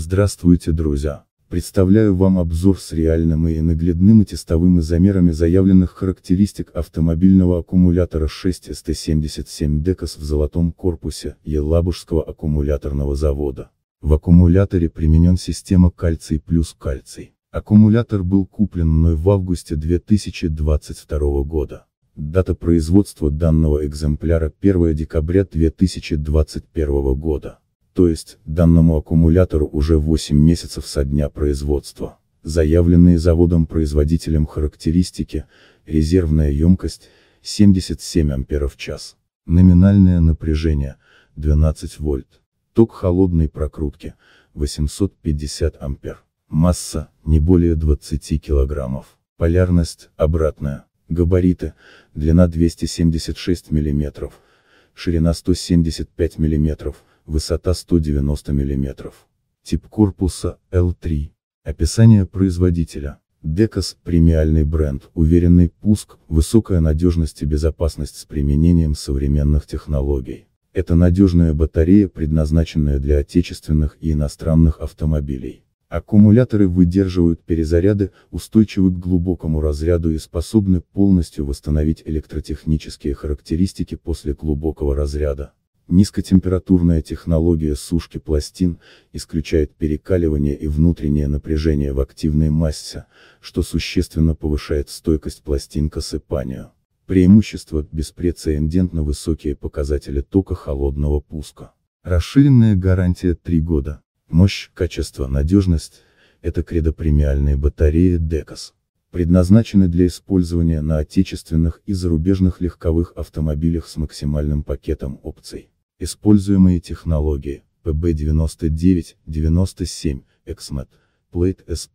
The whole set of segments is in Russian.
Здравствуйте, друзья! Представляю вам обзор с реальным и наглядным и тестовым изомерами заявленных характеристик автомобильного аккумулятора 6ST77 DECOS в золотом корпусе Елабужского аккумуляторного завода. В аккумуляторе применен система кальций плюс кальций. Аккумулятор был куплен мной в августе 2022 года. Дата производства данного экземпляра 1 декабря 2021 года. То есть, данному аккумулятору уже 8 месяцев со дня производства. Заявленные заводом-производителем характеристики, резервная емкость, 77 амперов в час, Номинальное напряжение, 12 вольт. Ток холодной прокрутки, 850 ампер. Масса, не более 20 килограммов. Полярность, обратная. Габариты, длина 276 мм, ширина 175 мм, высота 190 мм. Тип корпуса L3. Описание производителя. Декос – премиальный бренд, уверенный пуск, высокая надежность и безопасность с применением современных технологий. Это надежная батарея, предназначенная для отечественных и иностранных автомобилей. Аккумуляторы выдерживают перезаряды, устойчивы к глубокому разряду и способны полностью восстановить электротехнические характеристики после глубокого разряда. Низкотемпературная технология сушки пластин, исключает перекаливание и внутреннее напряжение в активной массе, что существенно повышает стойкость пластин к осыпанию. Преимущество – беспрецедентно высокие показатели тока холодного пуска. Расширенная гарантия 3 года. Мощь, качество, надежность – это кредопремиальные батареи DECOS предназначены для использования на отечественных и зарубежных легковых автомобилях с максимальным пакетом опций. Используемые технологии PB99, 97, XMET, Plate S+,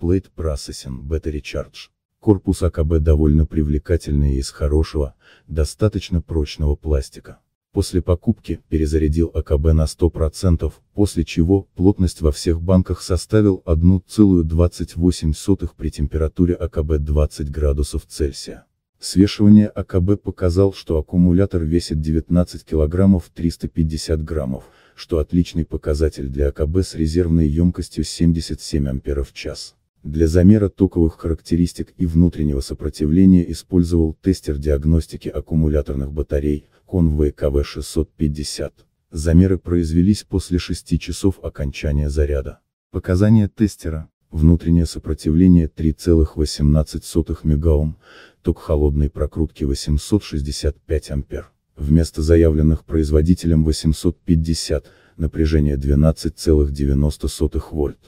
Plate Processing Battery Charge. Корпус АКБ довольно привлекательный и из хорошего, достаточно прочного пластика. После покупки перезарядил АКБ на 100%, после чего плотность во всех банках составил 1,28 при температуре АКБ 20 градусов Цельсия. Свешивание АКБ показал, что аккумулятор весит 19 кг 350 граммов, что отличный показатель для АКБ с резервной емкостью 77 час. Для замера токовых характеристик и внутреннего сопротивления использовал тестер диагностики аккумуляторных батарей, Conway KV650. Замеры произвелись после 6 часов окончания заряда. Показания тестера внутреннее сопротивление 3,18 мегаом, ток холодной прокрутки 865 ампер, вместо заявленных производителем 850, напряжение 12,90 вольт.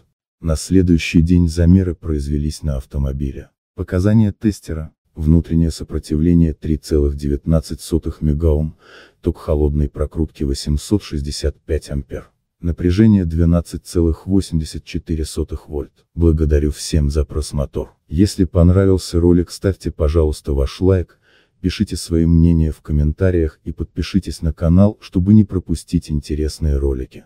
На следующий день замеры произвелись на автомобиле. Показания тестера. Внутреннее сопротивление 3,19 мегаом, ток холодной прокрутки 865 ампер напряжение 12,84 вольт. Благодарю всем за просмотр. Если понравился ролик ставьте пожалуйста ваш лайк, пишите свои мнения в комментариях и подпишитесь на канал, чтобы не пропустить интересные ролики.